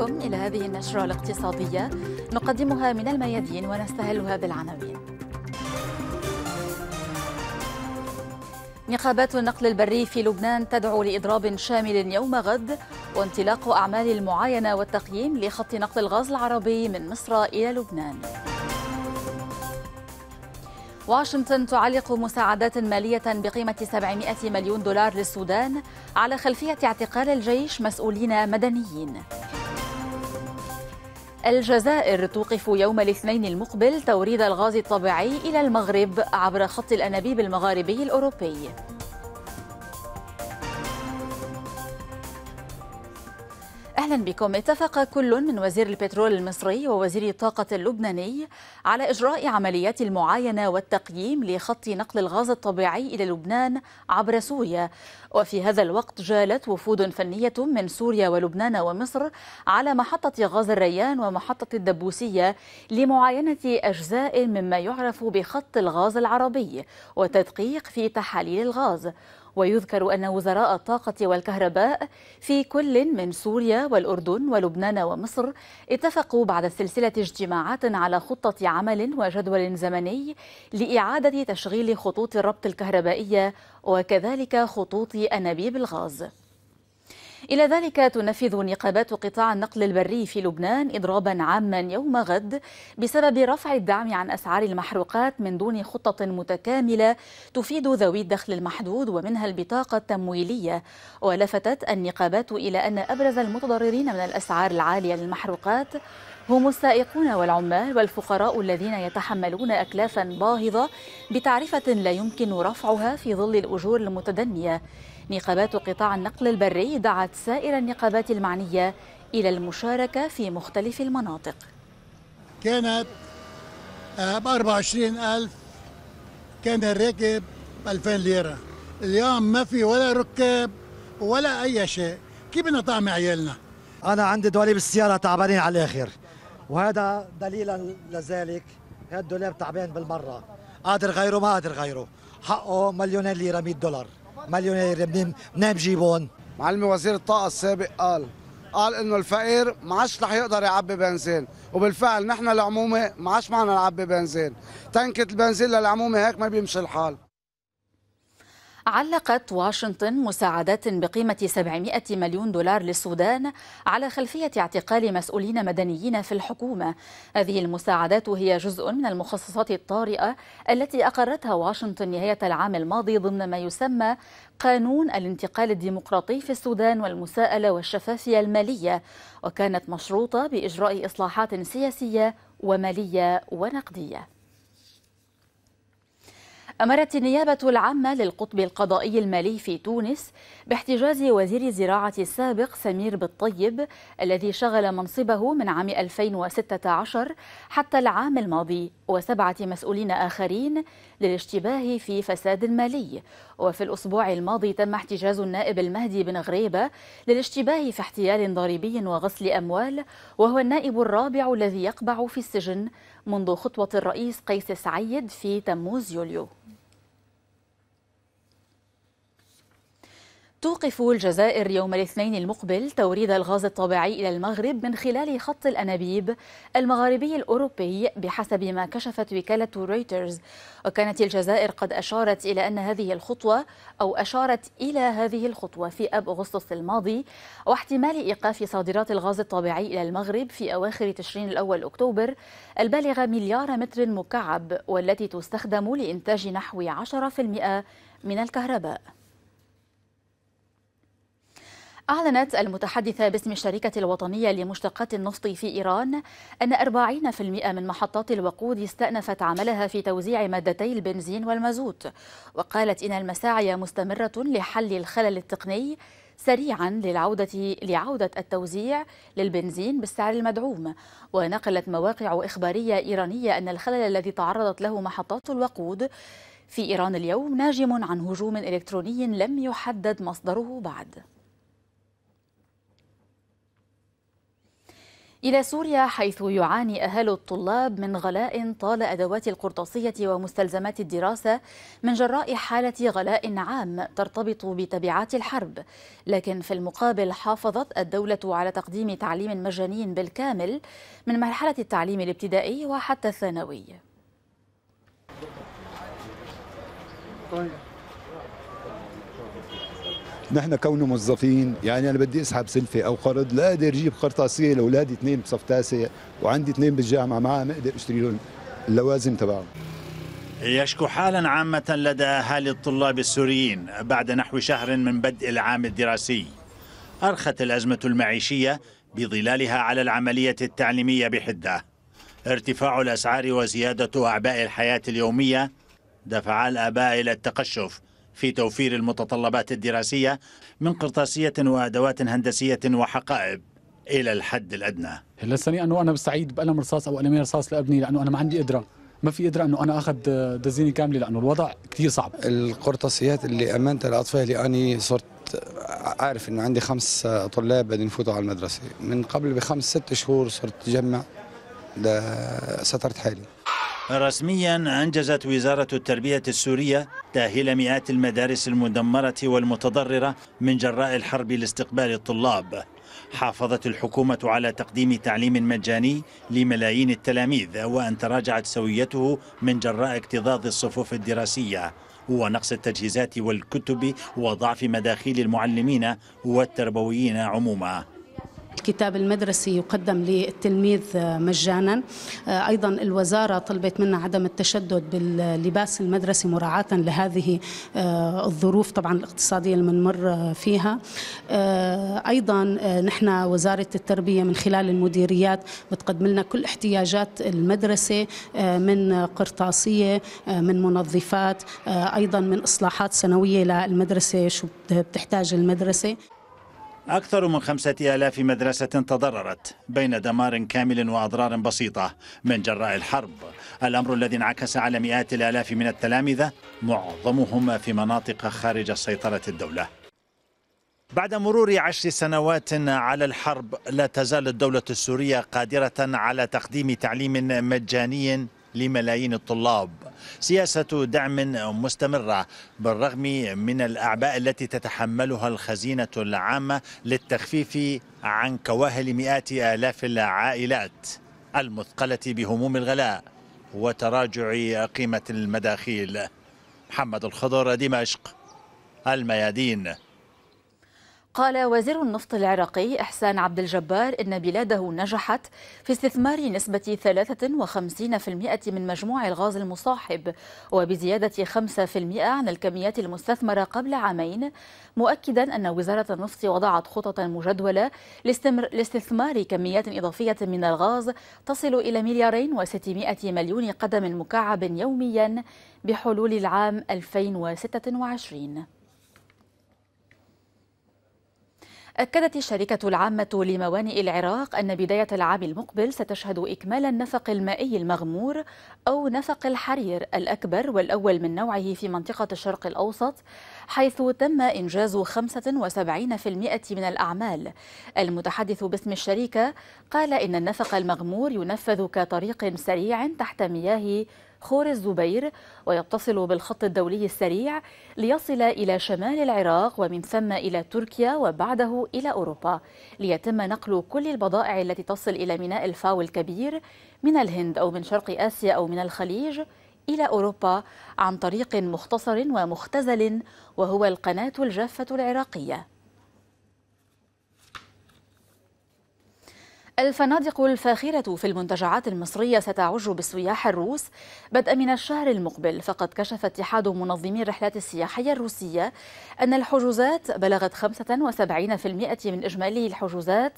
بكم إلى هذه النشرة الاقتصادية نقدمها من الميادين ونستهلها بالعناوين نقابات النقل البري في لبنان تدعو لإضراب شامل يوم غد وانطلاق أعمال المعاينة والتقييم لخط نقل الغاز العربي من مصر إلى لبنان واشنطن تعلق مساعدات مالية بقيمة 700 مليون دولار للسودان على خلفية اعتقال الجيش مسؤولين مدنيين الجزائر توقف يوم الاثنين المقبل توريد الغاز الطبيعي إلى المغرب عبر خط الأنابيب المغاربي الأوروبي أهلا بكم اتفق كل من وزير البترول المصري ووزير الطاقة اللبناني على إجراء عمليات المعاينة والتقييم لخط نقل الغاز الطبيعي إلى لبنان عبر سوريا وفي هذا الوقت جالت وفود فنية من سوريا ولبنان ومصر على محطة غاز الريان ومحطة الدبوسية لمعاينة أجزاء مما يعرف بخط الغاز العربي وتدقيق في تحاليل الغاز ويذكر أن وزراء الطاقة والكهرباء في كل من سوريا والأردن ولبنان ومصر اتفقوا بعد سلسلة اجتماعات على خطة عمل وجدول زمني لإعادة تشغيل خطوط الربط الكهربائية وكذلك خطوط أنابيب الغاز إلى ذلك تنفذ نقابات قطاع النقل البري في لبنان إضرابا عاما يوم غد بسبب رفع الدعم عن أسعار المحروقات من دون خطة متكاملة تفيد ذوي الدخل المحدود ومنها البطاقة التمويلية ولفتت النقابات إلى أن أبرز المتضررين من الأسعار العالية للمحروقات هم السائقون والعمال والفقراء الذين يتحملون أكلافا باهظة بتعرفة لا يمكن رفعها في ظل الأجور المتدنية نقابات قطاع النقل البري دعت سائر النقابات المعنية إلى المشاركة في مختلف المناطق كانت آه، ب 24000 كان الراكب 2000 ليرة اليوم ما في ولا ركاب ولا أي شيء كيف بدنا طعم عيالنا أنا عندي دواليب السيارة تعبانين على الآخر وهذا دليلا لذلك هذا الدولاب تعبان بالمرة قادر غيره ما قادر غيره حقه مليونين ليرة 100 دولار مليونير منين منين بجيبهم؟ معلمي وزير الطاقة السابق قال قال انه الفقير ما عادش رح يقدر يعبي بنزين وبالفعل نحن العمومه ما عادش معنا نعبي بنزين تنكه البنزين للعمومه هيك ما بيمشي الحال علقت واشنطن مساعدات بقيمة 700 مليون دولار للسودان على خلفية اعتقال مسؤولين مدنيين في الحكومة. هذه المساعدات هي جزء من المخصصات الطارئة التي أقرتها واشنطن نهاية العام الماضي ضمن ما يسمى قانون الانتقال الديمقراطي في السودان والمساءلة والشفافية المالية، وكانت مشروطة بإجراء إصلاحات سياسية ومالية ونقدية. أمرت النيابة العامة للقطب القضائي المالي في تونس باحتجاز وزير الزراعة السابق سمير بالطيب الذي شغل منصبه من عام 2016 حتى العام الماضي وسبعة مسؤولين آخرين للاشتباه في فساد مالي وفي الأسبوع الماضي تم احتجاز النائب المهدي بن غريبة للاشتباه في احتيال ضريبي وغسل أموال وهو النائب الرابع الذي يقبع في السجن منذ خطوة الرئيس قيس سعيد في تموز يوليو توقف الجزائر يوم الاثنين المقبل توريد الغاز الطبيعي إلى المغرب من خلال خط الأنابيب المغاربي الأوروبي بحسب ما كشفت وكالة رويترز وكانت الجزائر قد أشارت إلى أن هذه الخطوة أو أشارت إلى هذه الخطوة في أب أغسطس الماضي واحتمال إيقاف صادرات الغاز الطبيعي إلى المغرب في أواخر تشرين الأول أكتوبر البالغة مليار متر مكعب والتي تستخدم لإنتاج نحو 10% من الكهرباء أعلنت المتحدثة باسم الشركة الوطنية لمشتقات النفط في إيران أن 40% من محطات الوقود استأنفت عملها في توزيع مادتي البنزين والمازوت وقالت إن المساعي مستمرة لحل الخلل التقني سريعا للعودة لعودة التوزيع للبنزين بالسعر المدعوم ونقلت مواقع إخبارية إيرانية أن الخلل الذي تعرضت له محطات الوقود في إيران اليوم ناجم عن هجوم إلكتروني لم يحدد مصدره بعد إلى سوريا حيث يعاني أهل الطلاب من غلاء طال أدوات القرطاسية ومستلزمات الدراسة من جراء حالة غلاء عام ترتبط بتبعات الحرب لكن في المقابل حافظت الدولة على تقديم تعليم مجاني بالكامل من مرحلة التعليم الابتدائي وحتى الثانوي طيب. نحن كونه موظفين يعني انا بدي اسحب سلفه او قرض لا اقدر اجيب قرطاسيه لاولادي اثنين بصف تاسع وعندي اثنين بالجامعه ما عم اقدر اشتري لهم اللوازم تبعهم يشكو حالا عامة لدى أهالي الطلاب السوريين بعد نحو شهر من بدء العام الدراسي أرخت الأزمة المعيشية بظلالها على العملية التعليمية بحدة ارتفاع الأسعار وزيادة أعباء الحياة اليومية دفع الآباء إلى التقشف في توفير المتطلبات الدراسية من قرطاسية وأدوات هندسية وحقائب إلى الحد الأدنى لسني أنه أنا بستعيد بقلم رصاص أو قلمين رصاص لأبني لأنه أنا ما عندي قدرة ما في قدره انه انا اخذ دزينه كامله لانه الوضع كثير صعب القرطاسيات اللي امنتها لاطفالي اني صرت عارف انه عندي خمس طلاب بدهم يفوتوا على المدرسه من قبل بخمس ست شهور صرت جمع سترت حالي رسميا أنجزت وزارة التربية السورية تأهيل مئات المدارس المدمرة والمتضررة من جراء الحرب لاستقبال الطلاب حافظت الحكومة على تقديم تعليم مجاني لملايين التلاميذ وأن تراجعت سويته من جراء اكتظاظ الصفوف الدراسية ونقص التجهيزات والكتب وضعف مداخيل المعلمين والتربويين عموما الكتاب المدرسي يقدم للتلميذ مجانا آه، ايضا الوزاره طلبت منا عدم التشدد باللباس المدرسي مراعاه لهذه آه، الظروف طبعا الاقتصاديه اللي بنمر فيها آه، ايضا نحن وزاره التربيه من خلال المديريات بتقدم لنا كل احتياجات المدرسه من قرطاسيه من منظفات ايضا من اصلاحات سنويه للمدرسه شو بتحتاج المدرسه أكثر من خمسة آلاف مدرسة تضررت بين دمار كامل وأضرار بسيطة من جراء الحرب الأمر الذي انعكس على مئات الآلاف من التلامذة معظمهم في مناطق خارج سيطرة الدولة بعد مرور عشر سنوات على الحرب لا تزال الدولة السورية قادرة على تقديم تعليم مجاني لملايين الطلاب سياسة دعم مستمرة بالرغم من الأعباء التي تتحملها الخزينة العامة للتخفيف عن كواهل مئات آلاف العائلات المثقلة بهموم الغلاء وتراجع قيمة المداخيل محمد الخضر دمشق الميادين قال وزير النفط العراقي إحسان عبد الجبار إن بلاده نجحت في استثمار نسبة 53% من مجموع الغاز المصاحب وبزيادة 5% عن الكميات المستثمرة قبل عامين مؤكدا أن وزارة النفط وضعت خططا مجدولة لاستثمار كميات إضافية من الغاز تصل إلى مليارين و600 مليون قدم مكعب يوميا بحلول العام 2026 أكدت الشركة العامة لموانئ العراق أن بداية العام المقبل ستشهد إكمال النفق المائي المغمور أو نفق الحرير الأكبر والأول من نوعه في منطقة الشرق الأوسط حيث تم إنجاز 75% من الأعمال المتحدث باسم الشركة قال إن النفق المغمور ينفذ كطريق سريع تحت مياه خور الزبير ويتصل بالخط الدولي السريع ليصل إلى شمال العراق ومن ثم إلى تركيا وبعده إلى أوروبا ليتم نقل كل البضائع التي تصل إلى ميناء الفاو الكبير من الهند أو من شرق آسيا أو من الخليج إلى أوروبا عن طريق مختصر ومختزل وهو القناة الجافة العراقية الفنادق الفاخرة في المنتجعات المصرية ستعج بالسياح الروس بدءا من الشهر المقبل فقد كشف اتحاد منظمي الرحلات السياحية الروسية أن الحجوزات بلغت 75% من إجمالي الحجوزات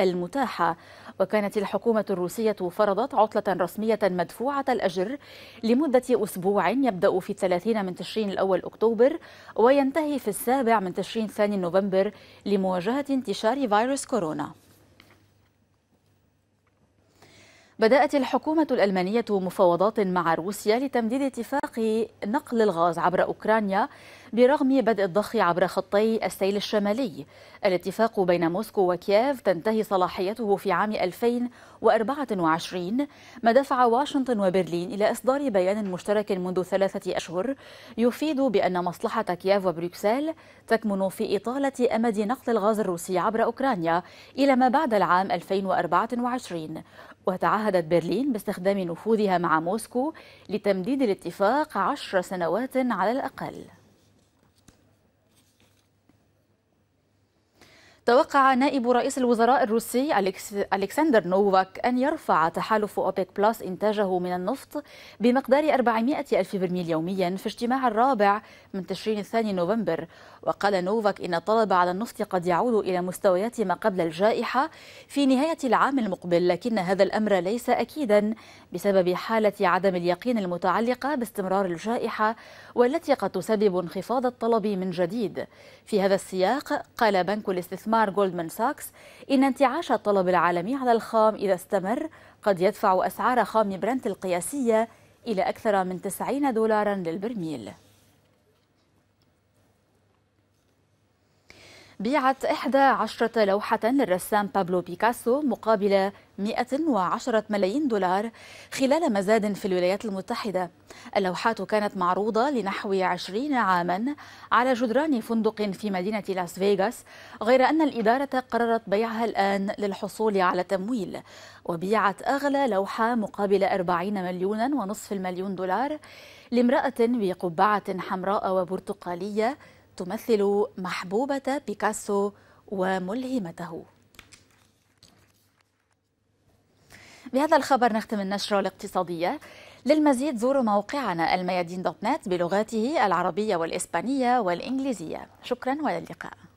المتاحة وكانت الحكومة الروسية فرضت عطلة رسمية مدفوعة الأجر لمدة أسبوع يبدأ في 30 من تشرين الأول أكتوبر وينتهي في السابع من تشرين ثاني نوفمبر لمواجهة انتشار فيروس كورونا بدأت الحكومة الألمانية مفاوضات مع روسيا لتمديد اتفاق نقل الغاز عبر أوكرانيا برغم بدء الضخ عبر خطي السيل الشمالي الاتفاق بين موسكو وكييف تنتهي صلاحيته في عام 2024 ما دفع واشنطن وبرلين إلى إصدار بيان مشترك منذ ثلاثة أشهر يفيد بأن مصلحة كييف وبروكسل تكمن في إطالة أمد نقل الغاز الروسي عبر أوكرانيا إلى ما بعد العام 2024 وتعهدت برلين باستخدام نفوذها مع موسكو لتمديد الاتفاق عشر سنوات على الأقل توقع نائب رئيس الوزراء الروسي ألكسندر نوفاك أن يرفع تحالف أوبيك بلس إنتاجه من النفط بمقدار 400 ألف برميل يوميا في اجتماع الرابع من تشرين الثاني نوفمبر وقال نوفاك إن الطلب على النفط قد يعود إلى مستويات ما قبل الجائحة في نهاية العام المقبل لكن هذا الأمر ليس أكيدا بسبب حالة عدم اليقين المتعلقة باستمرار الجائحة والتي قد تسبب انخفاض الطلب من جديد في هذا السياق قال بنك الاستثمار استثمار جولدمان ساكس إن انتعاش الطلب العالمي على الخام إذا استمر قد يدفع أسعار خام برنت القياسية إلى أكثر من 90 دولارا للبرميل بيعت 11 لوحة للرسام بابلو بيكاسو مقابل 110 ملايين دولار خلال مزاد في الولايات المتحدة اللوحات كانت معروضة لنحو 20 عاما على جدران فندق في مدينة لاس فيغاس غير أن الإدارة قررت بيعها الآن للحصول على تمويل وبيعت أغلى لوحة مقابل 40 مليونا ونصف المليون دولار لامرأة بقبعة حمراء وبرتقالية تمثل محبوبة بيكاسو وملهمته بهذا الخبر نختم النشرة الاقتصادية للمزيد زوروا موقعنا الميادين دوت نت بلغاته العربية والإسبانية والإنجليزية شكرا والى اللقاء